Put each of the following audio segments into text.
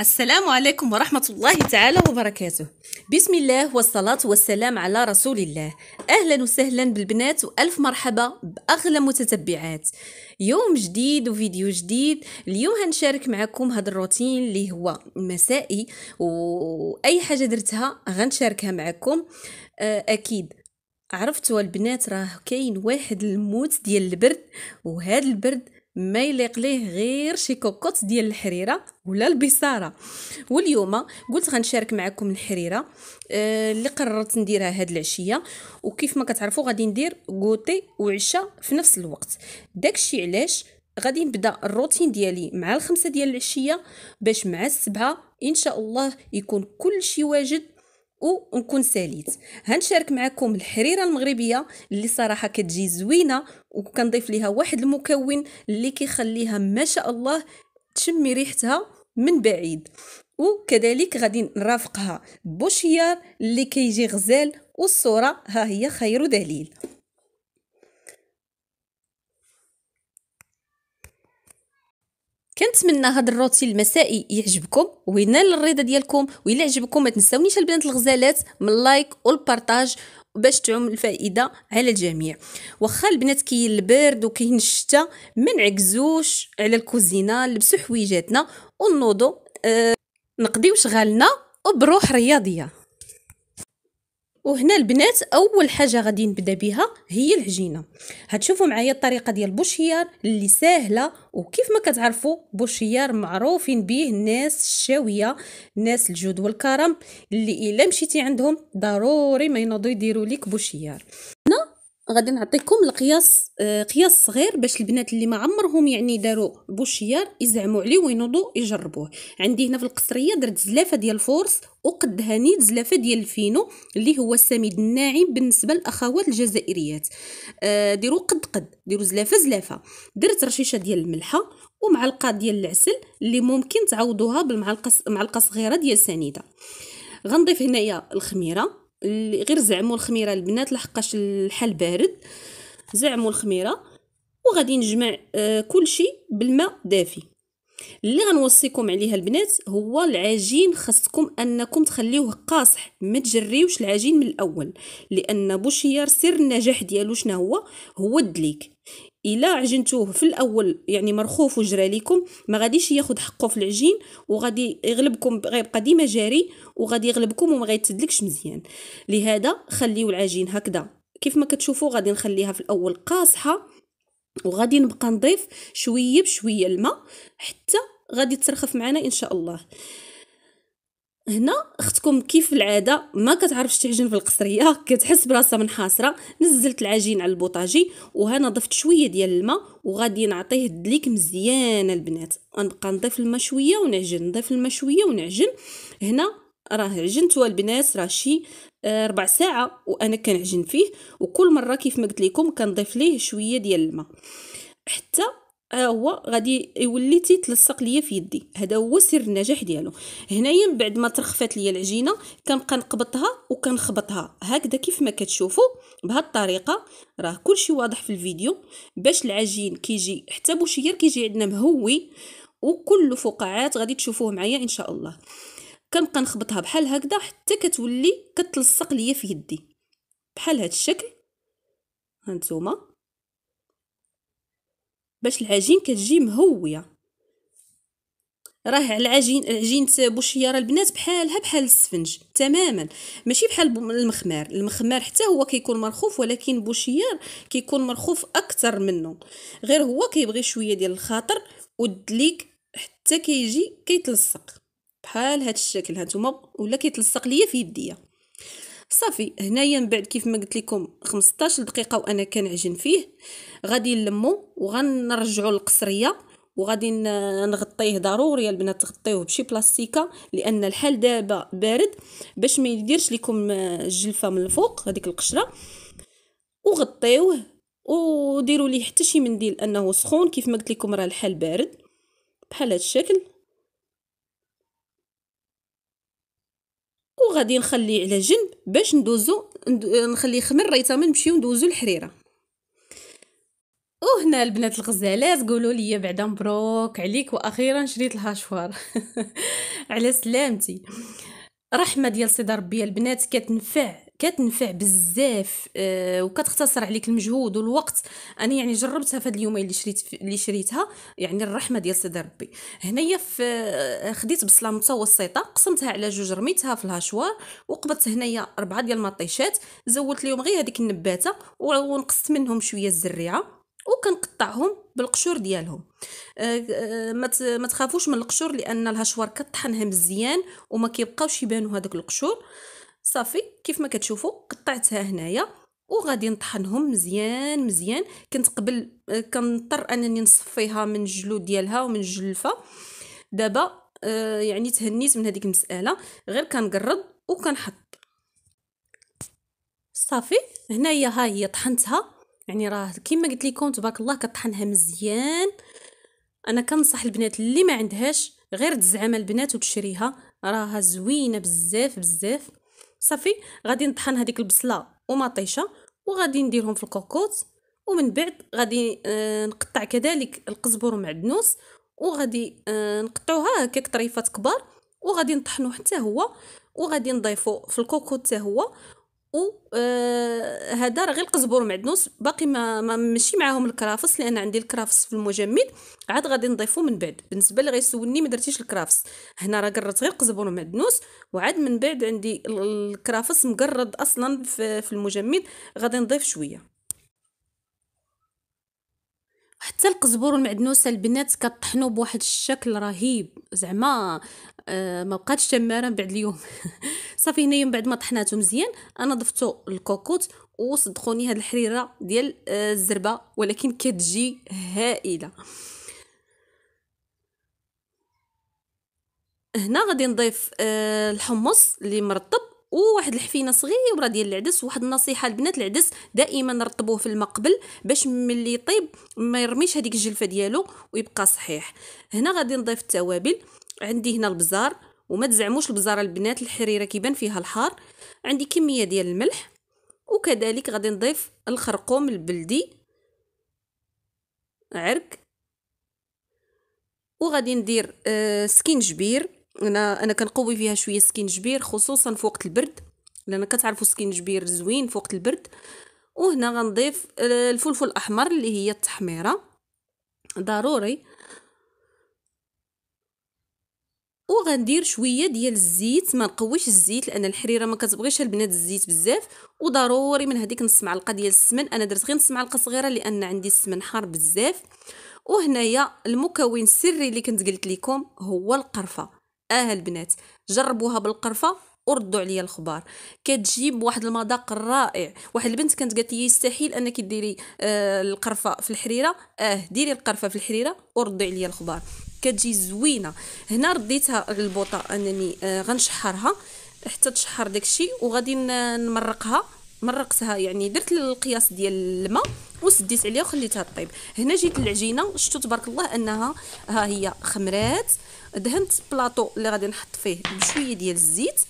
السلام عليكم ورحمة الله تعالى وبركاته بسم الله والصلاة والسلام على رسول الله أهلا وسهلا بالبنات وألف مرحبا بأغلى متتبعات يوم جديد وفيديو جديد اليوم هنشارك معكم هذا الروتين اللي هو مسائي وأي حاجة درتها غنشاركها معكم آه، أكيد عرفتوا البنات راه كاين واحد الموت ديال البرد وهذا البرد ما يليق ليه غير شي كوكوت ديال الحريره ولا البصاره واليوم قلت غنشارك معكم الحريره آه، اللي قررت نديرها هاد العشيه وكيف ما كتعرفوا غادي ندير غوتي وعشاء في نفس الوقت داكشي علاش غادي نبدا الروتين ديالي مع الخمسة ديال العشيه باش مع السبعة ان شاء الله يكون كل شيء واجد ونكون ساليت هنشارك معكم الحريره المغربيه اللي صراحه كتجي زوينه وكنضيف ليها واحد المكون اللي كيخليها ما شاء الله تشمي ريحتها من بعيد وكذلك غادي نرافقها بوشيار اللي كيجي غزال والصوره ها هي خير دليل كنتمنى هذا الروتين المسائي يعجبكم وينال الرضا ديالكم وإلا عجبكم ما تنساونيش البنات الغزالات من اللايك والبارطاج باش تعم الفائده على الجميع واخا البنات كاين البرد وكاين الشتاء ما نعكزوش على الكوزينه لبسوا حويجاتنا ونوضوا أه نقضيو شغالنا وبروح رياضيه وهنا البنات اول حاجه غادي نبدا بها هي العجينه هتشوفوا معايا الطريقه ديال بوشيار اللي ساهله وكيف ما كتعرفوا بوشيار معروفين به الناس الشاويه الناس الجود والكرم اللي الا مشيتي عندهم ضروري ما ينوضوا يديروا لك بوشيار غادي نعطيكم القياس آه، قياس صغير باش البنات اللي ما عمرهم يعني داروا بوشيار يزعموا عليه وينوضوا يجربوه عندي هنا في القصريه درت زلافه ديال الفورس وقد هاني زلافه ديال الفينو اللي هو السميد الناعم بالنسبه للاخوات الجزائريات آه، ديروا قد قد ديروا زلافه زلافه درت رشيشه ديال الملحه ومعلقه ديال العسل اللي ممكن تعوضوها بالمعلقه معلقه صغيره ديال سنيده غنضيف هنايا الخميره غير زعموا الخميره البنات لحقاش الحال بارد زعموا الخميره وغادي نجمع كل آه، كلشي بالماء دافي اللي غنوصيكم عليها البنات هو العجين خاصكم انكم تخليوه قاصح ما تجريوش العجين من الاول لان بوشيار سر النجاح ديالو شنو هو هو الدليك الا عجنتوه في الاول يعني مرخوف وجرى لكم ما غاديش ياخد حقه في العجين وغادي يغلبكم غيبقى ديما جاري وغادي يغلبكم وما غيتسدلكش مزيان لهذا خليو العجين هكذا كيف ما كتشوفوا غادي نخليها في الاول قاصحه وغادي نبقى نضيف شويه بشويه الماء حتى غادي ترخف معنا ان شاء الله هنا اختكم كيف العاده ما كتعرفش تعجن في القصريه كتحس براسها منحاصره نزلت العجين على البوطاجي وهنا ضفت شويه ديال الماء وغادي نعطيه الدليك مزيان البنات غنبقى نضيف الماء شويه ونعجن نضيف الماء شويه ونعجن هنا راه عجنتو البنات راه شي آه، ربع ساعه وانا كنعجن فيه وكل مره كيف ما قلت لكم كنضيف ليه شويه ديال الماء حتى ها آه، هو غادي يولي تيتلصق ليا في يدي هذا هو سر النجاح ديالو هنايا من بعد ما ترخفات ليا العجينه كنبقى نقبطها وكنخبطها هكذا كيف ما كتشوفوا بهاد الطريقه راه كلشي واضح في الفيديو باش العجين كيجي حتى بوشير كيجي عندنا مهوي وكل فقاعات غادي تشوفوه معايا ان شاء الله كنبقى نخبطها بحال هكذا حتى كتولي كتلصق ليا في يدي بحال هاد الشكل هانتوما باش العجين كتجي مهويه راه العجين عجينه بوشيه البنات بحالها بحال السفنج تماما ماشي بحال المخمار المخمار حتى هو كيكون مرخوف ولكن بوشيار كيكون مرخوف اكثر منه غير هو كيبغي شويه ديال الخاطر والدليك حتى كيجي كيتلصق بحال هذا الشكل هانتوما ولا كيتلصق ليا في يديا صافي هنايا من بعد كيف ما قلت لكم 15 دقيقه وانا كنعجن فيه غادي نلمو وغنرجعو للقصريه وغادي نغطيه ضروري البنات تغطيوه بشي بلاستيكه لان الحال دابا بارد باش ما يديرش لكم الجلفه من الفوق هذيك القشره وغطيوه وديروا ليه حتى شي منديل انه سخون كيف ما قلت لكم راه الحال بارد بحال هذا الشكل وغادي نخليه على جنب باش ندوزو نخليه يخمر ريتامين نمشيو ندوزو الحريره وهنا البنات الغزالات قولوا لي بعدا مبروك عليك واخيرا شريت الهاشوار على سلامتي رحمه ديال سيدي ربي البنات كتنفع كتنفع بزاف آه وكتختصر عليك المجهود والوقت انا يعني جربتها في هاد اليومين اللي شريت اللي شريتها يعني الرحمه ديال سيدي ربي هنايا في آه خديت بصله متوسطه قسمتها على جوج رميتها في الهاشوار وقبضت هنايا اربعه ديال المطيشات زولت لهم غير هذيك النباته ونقصت منهم شويه الزريعه وكنقطعهم بالقشور ديالهم آه، آه، ما تخافوش من القشور لان الهشوار كطحنها مزيان وما كيبقاوش يبانوا هذوك القشور صافي كيف ما كتشوفوا قطعتها هنايا وغادي نطحنهم مزيان مزيان كنت قبل آه، كنضطر انني نصفيها من الجلود ديالها ومن الجلفه دابا يعني تهنيت من هذيك المساله غير كنقرض وكنحط صافي هنايا ها هي طحنتها يعني راه كيما قلت لكم تبارك الله كطحنها مزيان انا كنصح البنات اللي ما عندهاش غير تزعم البنات وتشريها راها زوينه بزاف بزاف صافي غادي نطحن هذيك البصله ومطيشه وغادي نديرهم في الكوكوط ومن بعد غادي آه، نقطع كذلك القزبر ومعدنوس وغادي آه، نقطعوها هكاك طريفات كبار وغادي نطحنو حتى هو وغادي نضيفو في الكوكوط حتى هو وهذا آه، راه غير القزبر ومعدنوس باقي ما, ما ماشي معاهم الكرافس لان عندي الكرافس في المجمد عاد غادي نضيفو من بعد بالنسبه اللي غيسولني ما درتيش الكرافس هنا راه قررت غير القزبر ومعدنوس وعاد من بعد عندي الكرافس مقرد اصلا في, في المجمد غادي نضيف شويه حتى القزبور والمعدنوسه البنات كطحنوا بواحد الشكل رهيب زعما آه ما بقاتش تماره من بعد اليوم صافي هنايا من بعد ما طحناتو مزيان انا ضفتو الكوكوت وصدقوني هاد الحريره ديال آه الزربه ولكن كتجي هائله هنا غادي نضيف آه الحمص اللي مرطب وواحد الحفينه صغيره ديال العدس واحد النصيحه البنات العدس دائما رطبوه في الماء قبل باش ملي يطيب ما يرميش هذيك الجلفه ديالو ويبقى صحيح هنا غادي نضيف التوابل عندي هنا البزار وما تزعموش البزار البنات الحريره كيبان فيها الحار عندي كميه ديال الملح وكذلك غادي نضيف الخرقوم البلدي عرق وغادي ندير آه سكينجبير انا انا كنقوي فيها شويه سكينجبير خصوصا في وقت البرد لان كتعرفوا سكينجبير زوين في وقت البرد وهنا غنضيف الفلفل الاحمر اللي هي التحميره ضروري وغندير شويه ديال الزيت ما نقويش الزيت لان الحريره ما كتبغيش البنات الزيت بزاف وضروري من هذيك نص معلقه ديال السمن انا درت غير نص معلقه صغيره لان عندي السمن حار بزاف وهنايا المكون السري اللي كنت قلت لكم هو القرفه اه البنات جربوها بالقرفه وردوا عليا الخبار كتجيب واحد المذاق رائع واحد البنت كانت قالت لي يستحيل انك ديري آه القرفه في الحريره اه ديري القرفه في الحريره وردوا عليا الخبار كتجي زوينه هنا رديتها البوطه انني آه غنشحرها حتى تشحر داكشي وغادي نمرقها مرقتها يعني درت القياس ديال الماء وسديت عليها وخليتها طيب هنا جيت العجينه شفتوا تبارك الله انها ها هي خمرات دهنت البلاطو اللي غادي نحط فيه بشويه ديال الزيت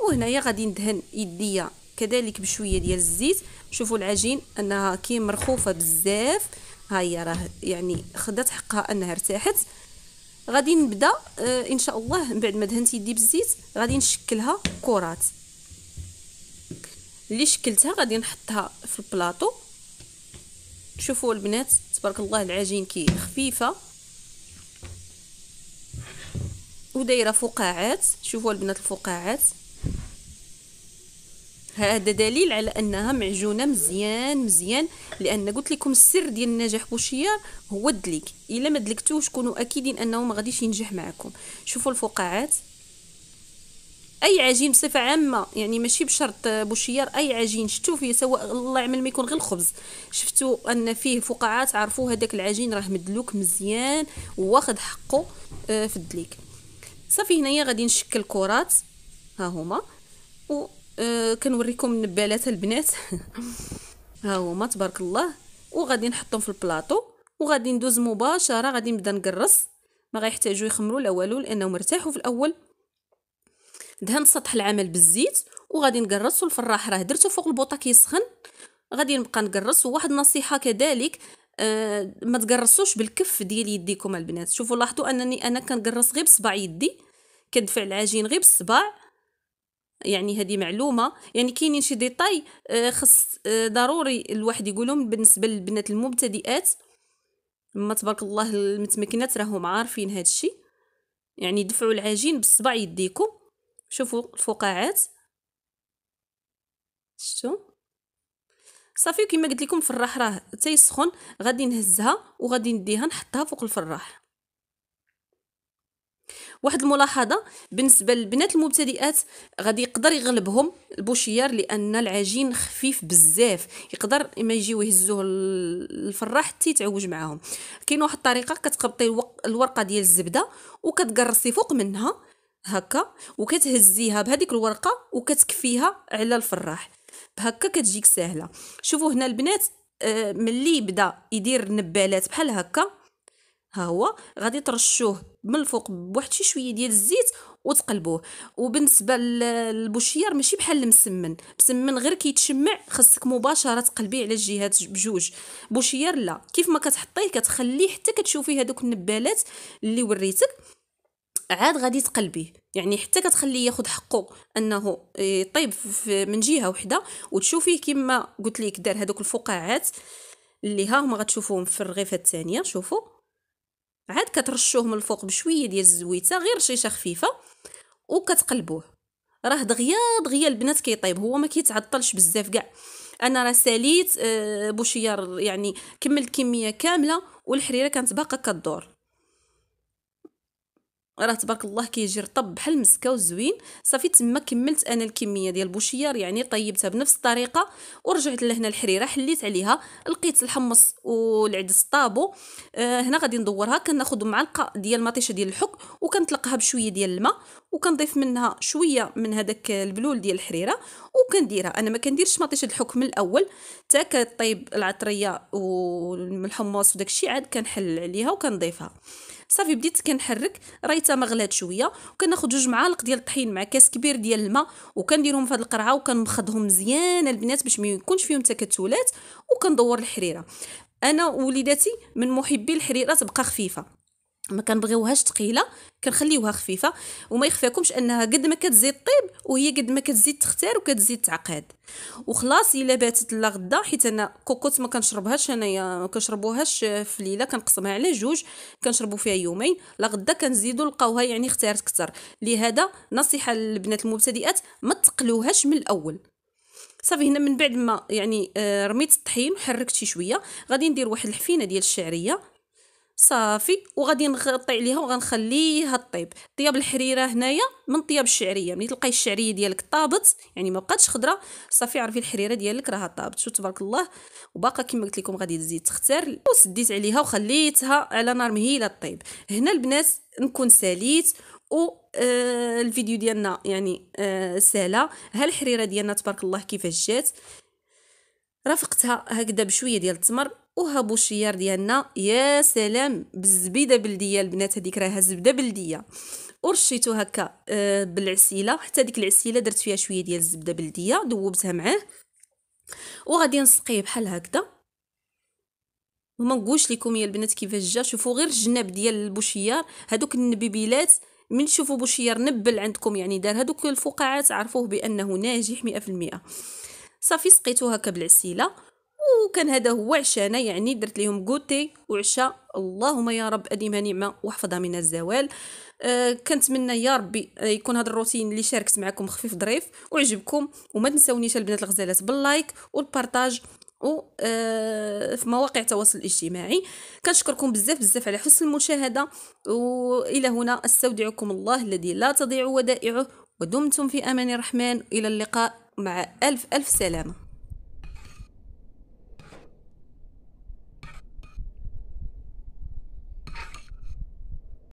وهنايا غادي ندهن يديا كذلك بشويه ديال الزيت شوفوا العجين انها كي مرخوفه بزاف ها هي راه يعني خدات حقها انها ارتاحت غادي نبدا آه ان شاء الله من بعد ما دهنت يدي بالزيت غادي نشكلها كرات اللي شكلتها غادي نحطها في البلاطو شوفوا البنات تبارك الله العجين كي خفيفه ودايره فقاعات شوفوا البنات الفقاعات هذا دليل على انها معجونه مزيان مزيان لان قلت لكم السر ديال النجاح بوشيار هو الدليك الا ما دلكتوش كونوا اكيدين انه ما غاديش ينجح معكم شوفوا الفقاعات اي عجين بصفه عامه يعني ماشي بشرط بوشيار اي عجين شفتوا فيه سواء الله يعمل ما يكون غير الخبز شفتوا ان فيه فقاعات عرفوا هذاك العجين راه مدلوك مزيان واخد حقه آه، في الدليك صافي هنايا غادي نشكل كرات ها هما و آه كنوريكم النبالات البنات ها هما تبارك الله وغادي نحطهم في البلاطو وغادي ندوز مباشره غادي نبدا نقرص ما غيحتاجوا يخمروا لا والو لانهم مرتاحوا في الاول دهن سطح العمل بالزيت وغادي نقرصو الفراح راه درته فوق البوطه كيسخن غادي نبقى نقرص وواحد النصيحه كذلك أه ما تقرصوش بالكف ديال يديكم البنات شوفوا لاحظوا انني انا كنقرص غير بصباع يدي كندفع العجين غير بالصبع يعني هذه معلومه يعني كاينين شي ديطاي آه، خص آه، ضروري الواحد يقولهم بالنسبه للبنات المبتدئات ما تبارك الله المتمكنات راهم عارفين هذا الشيء يعني دفعوا العجين بصباع يديكم شوفوا الفقاعات شوفوا صافي وكما قلت لكم الفراح راه تيسخن غادي نهزها وغادي نديها نحطها فوق الفراح واحد الملاحظه بالنسبه للبنات المبتدئات غادي يقدر يغلبهم البوشيار لان العجين خفيف بزاف يقدر اما يجيو يهزوه الفراح حتى يتعوج معاهم كاين واحد الطريقه كتقبطي الورقه ديال الزبده وكتقرصي فوق منها هكا وكتهزيها بهذيك الورقه وكتكفيها على الفراح هكا كتجيك ساهله شوفوا هنا البنات آه، ملي يبدا يدير نبالات بحال هكا ها هو غادي ترشوه من الفوق بواحد شي شويه ديال الزيت وتقلبوه وبالنسبه للبوشيار ماشي بحال المسمن مسمن غير كيتشمع خاصك مباشره تقلبيه على الجهات بجوج بوشيار لا كيف ما كتحطيه كتخليه حتى كتشوفي هذوك النبالات اللي وريتك عاد غادي تقلبيه يعني حتى كتخليه ياخد حقه انه آه، يطيب من جهه وحده وتشوفيه كما قلت لك دار هذوك الفقاعات اللي ها هما غتشوفوهم في الرغيفه الثانيه شوفوا عاد كترشوه من الفوق بشويه ديال الزويته غير رشيشه خفيفه وكتقلبوه راه دغيا دغيا البنات كيطيب هو ما كيتعطلش بزاف كاع انا راه ساليت آه، بوشيار يعني كملت كميه كامله والحريره كانت باقا كدور راه تبارك الله كيجي رطب بحال المسكه وزوين صافي تما كملت انا الكميه ديال البوشيار يعني طيبتها بنفس الطريقه ورجعت لهنا الحريره حليت عليها لقيت الحمص والعدس طابو آه هنا غادي ندورها كناخذ معلقه ديال مطيشه ديال الحك وكنطلقها بشويه ديال الماء وكنضيف منها شويه من هذاك البلول ديال الحريره وكنديرها انا ما كنديرش مطيشه الحك من الاول حتى كطيب العطريه والحمص الشيء عاد كنحل عليها وكنضيفها صافي بديت كنحرك رايته ما مغلات شويه وكناخذ جوج معالق ديال الطحين مع كاس كبير ديال الماء وكنديرهم في هذه القرعه وكنمخضهم مزيان البنات باش ما يكونش فيهم تكتلات وكندور الحريره انا وليداتي من محبي الحريره تبقى خفيفه ما كنبغيوهاش ثقيله كنخليوها خفيفه وما يخفاكمش انها قد ما كتزيد طيب وهي قد ما كتزيد تختار وكتزيد تعقد وخلاص الا باتت لا غدا حيت انا كوكوت ما كنشربهاش انايا ما كنشربوهاش في ليله كنقسمها على جوج كنشربو فيها يومين لا غدا كنزيدو لقاوها يعني اختارت كتر لهذا نصيحه للبنات المبتدئات ما تقلوهاش من الاول صافي هنا من بعد ما يعني آه، رميت الطحين وحركت شي شويه غادي ندير واحد الحفينه ديال الشعريه صافي وغادي نغطي عليها وغنخليها طيب طياب الحريره هنايا من طياب الشعريه ملي تلقاي الشعريه ديالك طابت يعني ما بقاتش خضره صافي عرفي الحريره ديالك راها طابت شو تبارك الله وباقا كما قلت لكم غادي تزيد تختار وسديت عليها وخليتها على نار مهيله طيب هنا البنات نكون ساليت و آه، الفيديو ديالنا يعني آه، ساله سالا ها الحريره ديالنا تبارك الله كيفاش جات رافقتها هكذا بشويه ديال التمر وهبوا الشيار ديالنا يا سلام بالزبيده بلديه البنات هذيك راها زبده بلديه ورشيتو هكا آه، بالعسيله حتى ديك العسيله درت فيها شويه ديال الزبده بلديه ذوبتها معاه وغادي نسقيه بحال هكذا وما نقولش لكم يا البنات كيفاش جا شوفوا غير الجناب ديال البوشيار هذوك النبيبيلات من تشوفوا بوشيار نبل عندكم يعني دار هذوك الفقاعات عرفوه بانه ناجح 100% صافي سقيتو هكا بالعسيله وكان هذا هو عشانا يعني درت لهم كوتي وعشاء اللهم يا رب اديمها نعمه واحفظها من الزوال أه كنتمنى يا ربي يكون هذا الروتين اللي شاركت معكم خفيف ظريف وعجبكم وما تنساونيش البنات الغزالات باللايك والبارطاج و آه، في مواقع التواصل الاجتماعي كنشكركم بزاف بزاف على حسن المشاهده والى هنا استودعكم الله الذي لا تضيع ودائعه ودمتم في امان الرحمن الى اللقاء مع الف الف سلامه